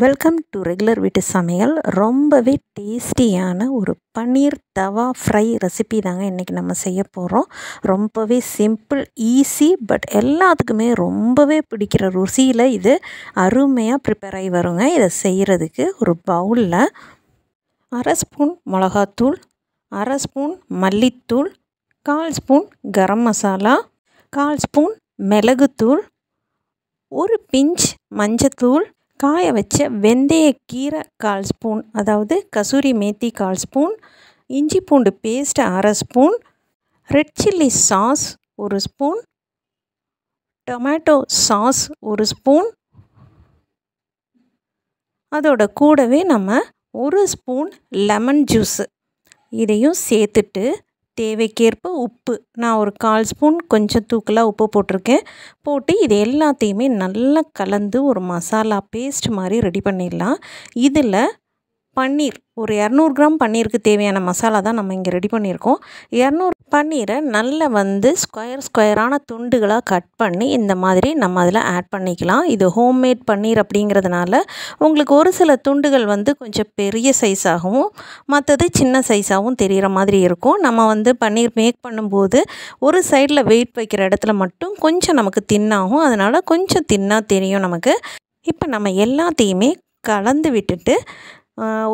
welcome to regular வீட்டு சமையல் ரொம்பவே டேஸ்டியான ஒரு பன்னீர் தவா ஃப்ரை ரெசிபி தாங்க இன்றைக்கி நம்ம செய்ய போகிறோம் ரொம்பவே சிம்பிள் ஈஸி பட் எல்லாத்துக்குமே ரொம்பவே பிடிக்கிற ருசியில் இது அருமையாக ப்ரிப்பேர் ஆகி வருங்க இதை செய்கிறதுக்கு ஒரு பவுலில் அரை ஸ்பூன் மிளகாத்தூள் அரை ஸ்பூன் மல்லித்தூள் கால் ஸ்பூன் கரம் மசாலா கால் ஸ்பூன் மிளகுத்தூள் ஒரு பிஞ்ச் மஞ்சத்தூள் காய வச்ச கீரை கால் ஸ்பூன் அதாவது கசூரி மேத்தி கால் ஸ்பூன் இஞ்சி பூண்டு பேஸ்ட்டு அரை ஸ்பூன் ரெட் சில்லி சாஸ் ஒரு ஸ்பூன் டொமேட்டோ சாஸ் ஒரு ஸ்பூன் அதோட கூடவே நம்ம ஒரு ஸ்பூன் லெமன் ஜூஸு இதையும் சேர்த்துட்டு தேவைக்கேற்ப உப்பு நான் ஒரு கால் ஸ்பூன் கொஞ்சம் தூக்கலாக உப்பு போட்டிருக்கேன் போட்டு இது எல்லாத்தையுமே நல்லா கலந்து ஒரு மசாலா பேஸ்ட் மாதிரி ரெடி பண்ணிடலாம் இதில் பன்னீர் ஒரு இரநூறு கிராம் பன்னீருக்கு தேவையான மசாலா தான் நம்ம இங்கே ரெடி பண்ணியிருக்கோம் இரநூறு பன்னீரை நல்லா வந்து ஸ்கொயர் ஸ்கொயரான துண்டுகளாக கட் பண்ணி இந்த மாதிரி நம்ம அதில் ஆட் பண்ணிக்கலாம் இது ஹோம்மேட் பன்னீர் அப்படிங்கிறதுனால உங்களுக்கு ஒரு சில துண்டுகள் வந்து கொஞ்சம் பெரிய சைஸாகவும் மற்றது சின்ன சைஸாகவும் தெரிகிற மாதிரி இருக்கும் நம்ம வந்து பன்னீர் மேக் பண்ணும்போது ஒரு சைடில் வெயிட் வைக்கிற இடத்துல மட்டும் கொஞ்சம் நமக்கு தின்னாகும் அதனால் கொஞ்சம் தின்னாக தெரியும் நமக்கு இப்போ நம்ம எல்லாத்தையுமே கலந்து விட்டுட்டு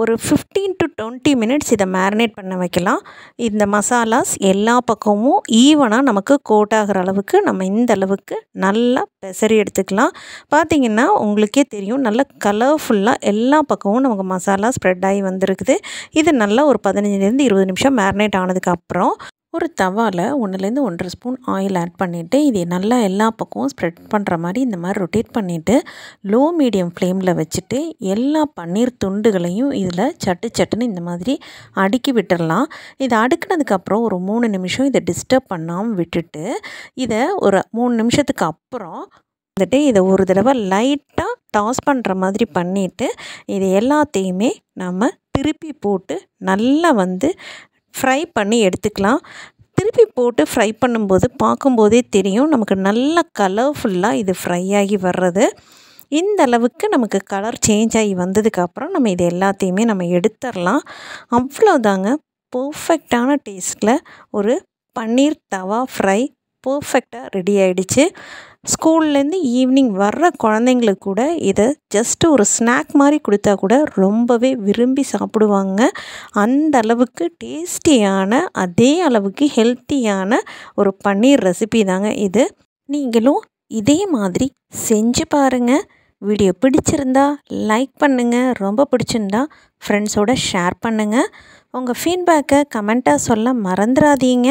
ஒரு ஃபிஃப்டீன் டு டுவெண்ட்டி மினிட்ஸ் இதை மேரினேட் பண்ண வைக்கலாம் இந்த மசாலாஸ் எல்லா பக்கமும் ஈவனாக நமக்கு கோட் ஆகிற அளவுக்கு நம்ம இந்த அளவுக்கு நல்லா பெசரி எடுத்துக்கலாம் பார்த்திங்கன்னா உங்களுக்கே தெரியும் நல்ல கலர்ஃபுல்லாக எல்லா பக்கமும் நமக்கு மசாலா ஸ்ப்ரெட் ஆகி வந்திருக்குது இது நல்லா ஒரு பதினஞ்சுலேருந்து இருபது நிமிஷம் மேரினேட் ஆனதுக்கப்புறம் ஒரு தவாவில் ஒன்றுலேருந்து ஒன்றரை ஸ்பூன் ஆயில் ஆட் பண்ணிவிட்டு இதை நல்லா எல்லா பக்கமும் ஸ்ப்ரெட் பண்ணுற மாதிரி இந்த மாதிரி ரொட்டேட் பண்ணிவிட்டு லோ மீடியம் ஃப்ளேமில் வச்சுட்டு எல்லா பன்னீர் துண்டுகளையும் இதில் சட்டு சட்டுன்னு இந்த மாதிரி அடுக்கி விட்டுடலாம் இதை அடுக்கினதுக்கப்புறம் ஒரு மூணு நிமிஷம் இதை டிஸ்டர்ப் பண்ணாமல் விட்டுட்டு இதை ஒரு மூணு நிமிஷத்துக்கு அப்புறம் வந்துட்டு இதை ஒரு தடவை லைட்டாக டாஸ் பண்ணுற மாதிரி பண்ணிவிட்டு இது எல்லாத்தையுமே நம்ம திருப்பி போட்டு நல்லா வந்து ஃப்ரை பண்ணி எடுத்துக்கலாம் திருப்பி போட்டு ஃப்ரை பண்ணும்போது பார்க்கும்போதே தெரியும் நமக்கு நல்ல கலர்ஃபுல்லாக இது ஃப்ரை ஆகி வர்றது இந்த அளவுக்கு நமக்கு கலர் சேஞ்ச் ஆகி வந்ததுக்கப்புறம் நம்ம இது எல்லாத்தையுமே நம்ம எடுத்துடலாம் அவ்வளோதாங்க பர்ஃபெக்டான டேஸ்ட்டில் ஒரு பன்னீர் தவா ஃப்ரை பர்ஃபெக்டாக ரெடி ஆகிடுச்சு ஸ்கூல்லேருந்து ஈவினிங் வர்ற குழந்தைங்களுக்கு கூட இதை ஜஸ்ட்டு ஒரு ஸ்நாக் மாதிரி கொடுத்தா கூட ரொம்பவே விரும்பி சாப்பிடுவாங்க அந்த அளவுக்கு டேஸ்டியான அதே அளவுக்கு ஹெல்த்தியான ஒரு பன்னீர் ரெசிபி தாங்க இது நீங்களும் இதே மாதிரி செஞ்சு பாருங்கள் வீடியோ பிடிச்சிருந்தா லைக் பண்ணுங்கள் ரொம்ப பிடிச்சிருந்தா ஃப்ரெண்ட்ஸோட ஷேர் பண்ணுங்கள் உங்கள் ஃபீட்பேக்கை கமெண்ட்டாக சொல்ல மறந்துடாதீங்க